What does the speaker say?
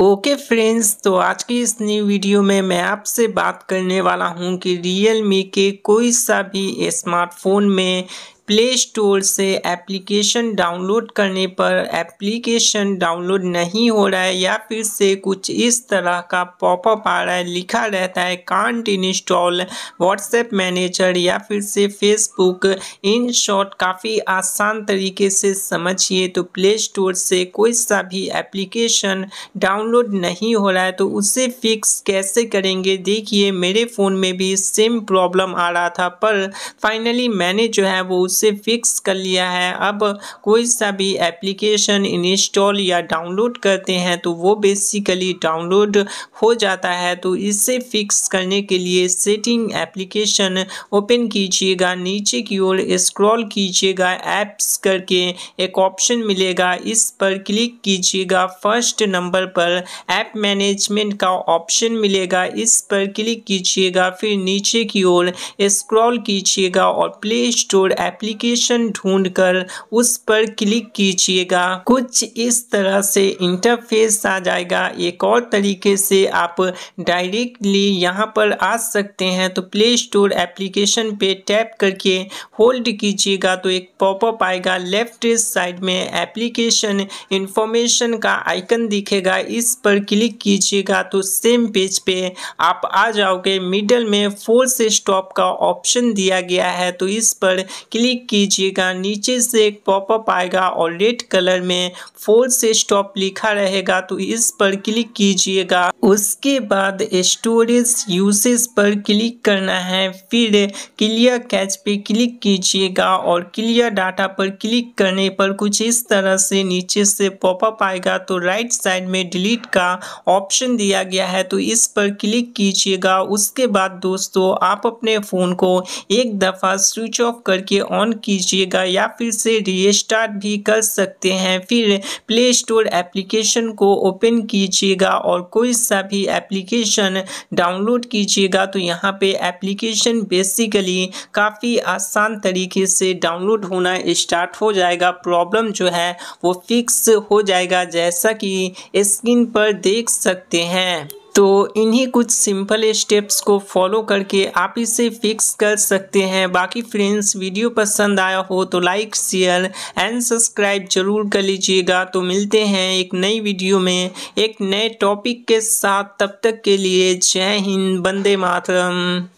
okay okay friends तो आज की इस न्यू वीडियो में मैं आपसे बात करने वाला हूं कि रियल मी के कोई सा भी स्मार्टफोन में प्ले स्टोर से एप्लीकेशन डाउनलोड करने पर एप्लीकेशन डाउनलोड नहीं हो रहा है या फिर से कुछ इस तरह का पॉपअप आ रहा है लिखा रहता है कांट इंस्टॉल व्हाट्सएप मैनेजर या फिर से फेसबुक इन शॉर्ट काफ़ी आसान तरीके से समझिए तो प्ले स्टोर से कोई सा भी एप्लीकेशन डाउनलोड नहीं हो रहा है तो उसे फिक्स कैसे करेंगे देखिए मेरे फ़ोन में भी सेम प्रॉब्लम आ रहा था पर फाइनली मैंने जो है वो उस उसे फिक्स कर लिया है अब कोई सा भी एप्लीकेशन इंस्टॉल या डाउनलोड करते हैं तो वो बेसिकली डाउनलोड हो जाता है तो इसे फिक्स करने के लिए सेटिंग एप्लीकेशन ओपन कीजिएगा नीचे की ओर स्क्रॉल कीजिएगा एप्स करके एक ऑप्शन मिलेगा इस पर क्लिक कीजिएगा फर्स्ट नंबर पर ऐप मैनेजमेंट का ऑप्शन मिलेगा इस पर क्लिक कीजिएगा फिर नीचे की ओर स्क्रॉल कीजिएगा और प्ले स्टोर एप्ली एप्लीकेशन ढूंढकर उस पर क्लिक कीजिएगा कुछ इस तरह से इंटरफेस आ जाएगा एक और तरीके से आप डायरेक्टली यहाँ पर आ सकते हैं तो प्ले स्टोर एप्लीकेशन पे टैप करके होल्ड कीजिएगा तो एक पॉपअप आएगा लेफ्ट साइड में एप्लीकेशन इंफॉर्मेशन का आइकन दिखेगा इस पर क्लिक कीजिएगा तो सेम पेज पे आप आ जाओगे मिडल में फोर्स स्टॉप का ऑप्शन दिया गया है तो इस पर क्लिक क्लिक कीजिएगा नीचे से एक पॉपअप आएगा और रेड कलर में फोर से स्टॉप लिखा रहेगा तो इस पर क्लिक कीजिएगा उसके बाद स्टोरेज यूसेज पर क्लिक करना है फिर क्लियर कैच पे क्लिक कीजिएगा और क्लियर डाटा पर क्लिक करने पर कुछ इस तरह से नीचे से पॉपअप आएगा तो राइट साइड में डिलीट का ऑप्शन दिया गया है तो इस पर क्लिक कीजिएगा उसके बाद दोस्तों आप अपने फ़ोन को एक दफ़ा स्विच ऑफ करके ऑन कीजिएगा या फिर से रीस्टार्ट भी कर सकते हैं फिर प्ले स्टोर एप्लीकेशन को ओपन कीजिएगा और कोई सा सा भी एप्लीकेशन डाउनलोड कीजिएगा तो यहाँ पे एप्लीकेशन बेसिकली काफ़ी आसान तरीके से डाउनलोड होना स्टार्ट हो जाएगा प्रॉब्लम जो है वो फिक्स हो जाएगा जैसा कि स्क्रीन पर देख सकते हैं तो इन्हीं कुछ सिंपल स्टेप्स को फॉलो करके आप इसे फिक्स कर सकते हैं बाकी फ्रेंड्स वीडियो पसंद आया हो तो लाइक शेयर एंड सब्सक्राइब जरूर कर लीजिएगा तो मिलते हैं एक नई वीडियो में एक नए टॉपिक के साथ तब तक के लिए जय हिंद बंदे मातरम